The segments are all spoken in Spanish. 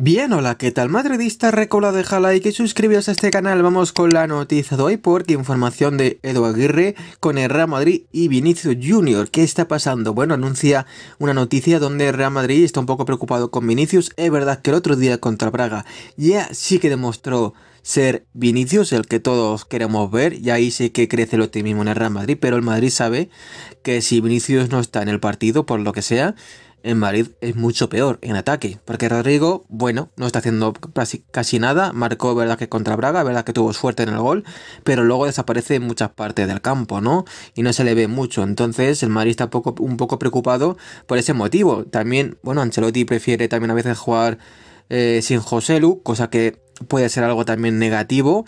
Bien, hola, ¿qué tal madridista? Recola, deja like y suscribiros a este canal. Vamos con la noticia de hoy porque información de Edu Aguirre con el Real Madrid y Vinicius Junior. ¿Qué está pasando? Bueno, anuncia una noticia donde el Real Madrid está un poco preocupado con Vinicius. Es verdad que el otro día contra Braga ya sí que demostró ser Vinicius, el que todos queremos ver, y ahí sí que crece el optimismo en el Real Madrid, pero el Madrid sabe que si Vinicius no está en el partido, por lo que sea, en Madrid es mucho peor en ataque, porque Rodrigo, bueno, no está haciendo casi, casi nada, marcó, verdad que contra Braga, verdad que tuvo suerte en el gol, pero luego desaparece en muchas partes del campo, ¿no? Y no se le ve mucho, entonces el Madrid está un poco, preocupado por ese motivo. También, bueno, Ancelotti prefiere también a veces jugar eh, sin sin Joselu, cosa que puede ser algo también negativo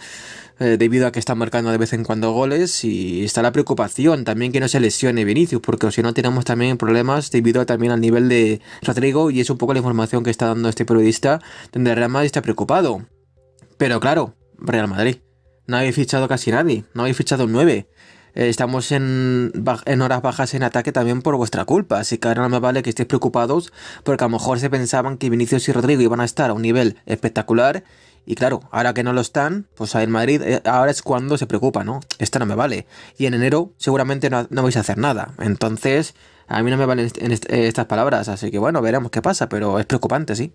eh, debido a que está marcando de vez en cuando goles y está la preocupación también que no se lesione Vinicius porque si no tenemos también problemas debido también al nivel de Rodrigo y es un poco la información que está dando este periodista donde Real Madrid está preocupado pero claro Real Madrid no habéis fichado casi nadie no habéis fichado nueve eh, estamos en, en, horas bajas en ataque también por vuestra culpa, así que ahora no me vale que estéis preocupados porque a lo mejor se pensaban que Vinicius y Rodrigo iban a estar a un nivel espectacular y claro, ahora que no lo están, pues en Madrid eh, ahora es cuando se preocupa, ¿no? Esta no me vale. Y en enero seguramente no, vais a hacer nada. Entonces, a mí no me valen eh, estas palabras, así que bueno, veremos qué pasa, pero es preocupante, sí.